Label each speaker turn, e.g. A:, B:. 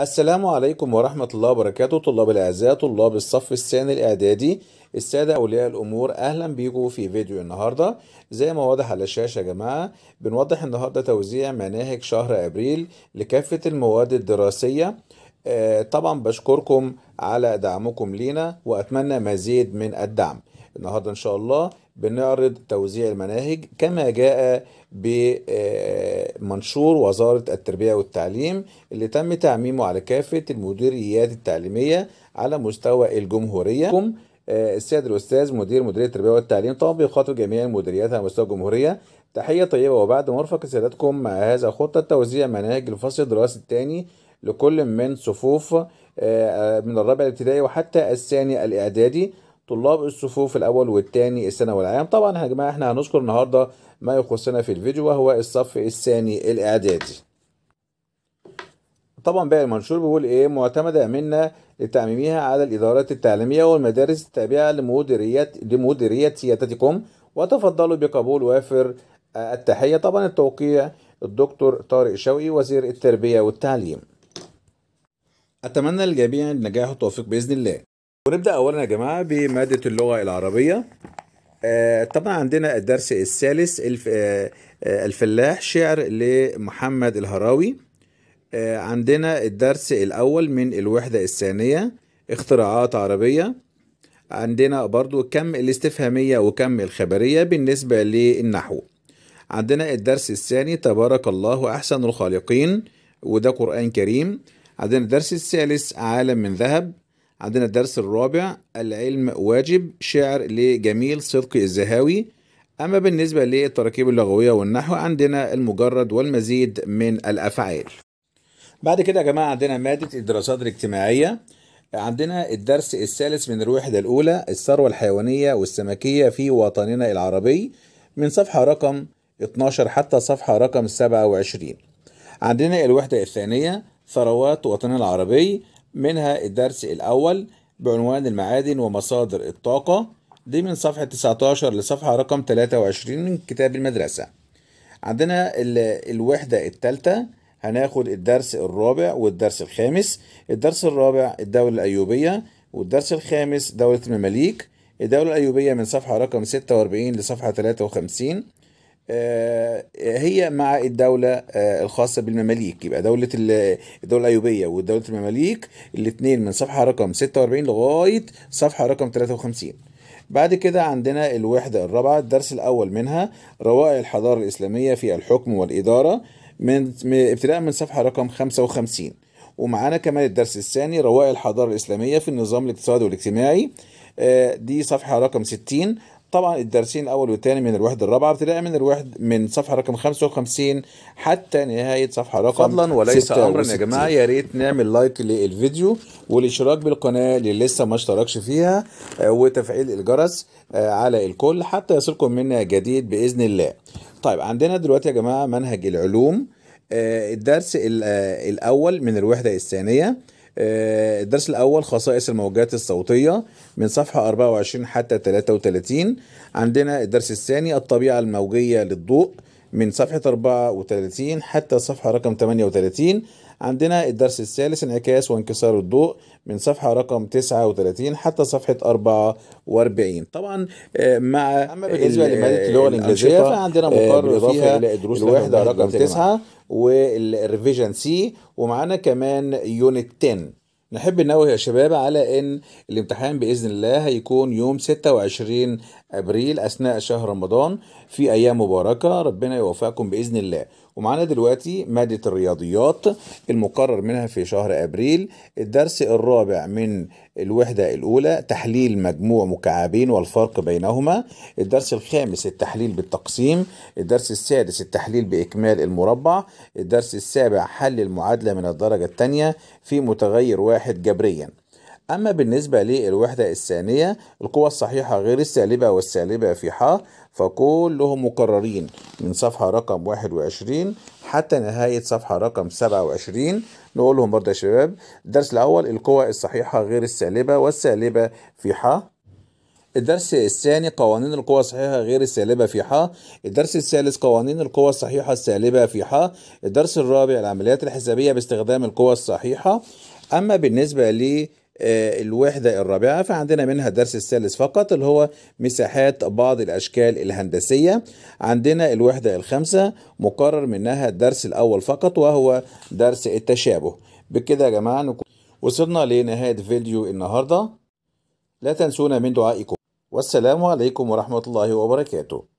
A: السلام عليكم ورحمة الله وبركاته طلاب الأعزاء طلاب الصف الثاني الإعدادي السادة أولياء الأمور أهلا بيكم في فيديو النهاردة زي ما واضح على الشاشة يا جماعة بنوضح النهاردة توزيع مناهج شهر أبريل لكافة المواد الدراسية آه، طبعا بشكركم على دعمكم لينا وأتمنى مزيد من الدعم النهارده ان شاء الله بنعرض توزيع المناهج كما جاء بمنشور آه، وزاره التربيه والتعليم اللي تم تعميمه على كافه المديريات التعليميه على مستوى الجمهوريه آه، السيد الاستاذ مدير مديريه التربيه والتعليم طبعا بيخاطب جميع المديريات على مستوى الجمهوريه تحيه طيبه وبعد مرفق سيادتكم مع هذا خطه توزيع مناهج الفصل الدراسي الثاني لكل من صفوف آه، من الرابع الابتدائي وحتى الثاني الاعدادي طلاب الصفوف الأول والثاني الثانوي العام طبعا يا جماعة احنا هنذكر النهاردة ما يخصنا في الفيديو وهو الصف الثاني الإعدادي طبعا بقى المنشور بيقول ايه معتمدة منا لتعميمها على الإدارات التعليمية والمدارس التابعة لمديرية لمديرية سيادتكم وتفضلوا بقبول وافر التحية طبعا التوقيع الدكتور طارق شوقي وزير التربية والتعليم أتمنى للجميع النجاح والتوفيق بإذن الله ونبدأ أولا يا جماعة بمادة اللغة العربية آه طبعا عندنا الدرس الثالث الف آه،, آه الفلاح شعر لمحمد الهراوي آه عندنا الدرس الأول من الوحدة الثانية اختراعات عربية عندنا برضو كم الاستفهامية وكم الخبرية بالنسبة للنحو عندنا الدرس الثاني تبارك الله أحسن الخالقين وده قرآن كريم عندنا الدرس الثالث عالم من ذهب عندنا الدرس الرابع العلم واجب شعر لجميل صدقي الزهاوي أما بالنسبة للتراكيب اللغوية والنحو عندنا المجرد والمزيد من الأفعال بعد كده يا جماعة عندنا مادة الدراسات الاجتماعية عندنا الدرس الثالث من الوحدة الأولى الثروة الحيوانية والسمكية في وطننا العربي من صفحة رقم 12 حتى صفحة رقم 27 عندنا الوحدة الثانية ثروات وطننا العربي منها الدرس الأول بعنوان المعادن ومصادر الطاقة دي من صفحة 19 لصفحة رقم 23 من كتاب المدرسة عندنا الوحدة الثالثة هناخد الدرس الرابع والدرس الخامس الدرس الرابع الدولة الأيوبية والدرس الخامس دولة المماليك الدولة الأيوبية من صفحة رقم 46 لصفحة 53 آه، هي مع الدولة آه، الخاصة بالمماليك يبقى دولة الدولة الأيوبية ودولة المماليك الاثنين من صفحة رقم 46 لغاية صفحة رقم 53 بعد كده عندنا الوحدة الرابعة الدرس الأول منها روائع الحضارة الإسلامية في الحكم والإدارة من ابتداء من صفحة رقم 55 ومعانا كمان الدرس الثاني روائع الحضارة الإسلامية في النظام الاقتصادي والاجتماعي آه، دي صفحة رقم 60 طبعا الدرسين الاول والثاني من الوحده الرابعه ابتداء من الوحده من صفحه رقم 55 حتى نهايه صفحه رقم فضلا وليس امرا يا جماعه يا ريت نعمل لايك للفيديو والاشتراك بالقناه اللي لسه ما اشتركش فيها آه، وتفعيل الجرس آه، على الكل حتى يصلكم منا جديد باذن الله طيب عندنا دلوقتي يا جماعه منهج العلوم آه، الدرس الاول من الوحده الثانيه آه، الدرس الاول خصائص الموجات الصوتيه من صفحه 24 حتى 33 عندنا الدرس الثاني الطبيعه الموجيه للضوء من صفحه 34 حتى صفحه رقم 38 عندنا الدرس الثالث انعكاس وانكسار الضوء من صفحة رقم 39 حتى صفحة 44 طبعا آه، مع أما بالنسبة لمادة اللغة آه، الإنجليزية فعندنا آه، مقرر فيها الوحدة رقم 9 والريفيجن سي ومعانا كمان يونت 10 نحب ننوه يا شباب على ان الامتحان باذن الله هيكون يوم 26 ابريل اثناء شهر رمضان في ايام مباركه ربنا يوفقكم باذن الله ومعانا دلوقتي ماده الرياضيات المقرر منها في شهر ابريل الدرس الرابع من الوحده الاولى تحليل مجموع مكعبين والفرق بينهما الدرس الخامس التحليل بالتقسيم الدرس السادس التحليل باكمال المربع الدرس السابع حل المعادله من الدرجه الثانيه في متغير واحد جبريا أما بالنسبة للوحدة الثانية القوى الصحيحة غير السالبة والسالبة في ح فكلهم مكررين من صفحة رقم 21 حتى نهاية صفحة رقم 27 نقولهم برضه يا شباب الدرس الأول القوى الصحيحة غير السالبة والسالبة في ح الدرس الثاني قوانين القوى الصحيحة غير السالبة في ح الدرس الثالث قوانين القوى الصحيحة السالبة في ح الدرس الرابع العمليات الحسابية باستخدام القوى الصحيحة أما بالنسبة لي آه، الوحدة الرابعة فعندنا منها الدرس الثالث فقط اللي هو مساحات بعض الأشكال الهندسية عندنا الوحدة الخامسة مقرر منها الدرس الأول فقط وهو درس التشابه بكده يا جماعة وصلنا لنهاية فيديو النهاردة لا تنسونا من دعائكم والسلام عليكم ورحمة الله وبركاته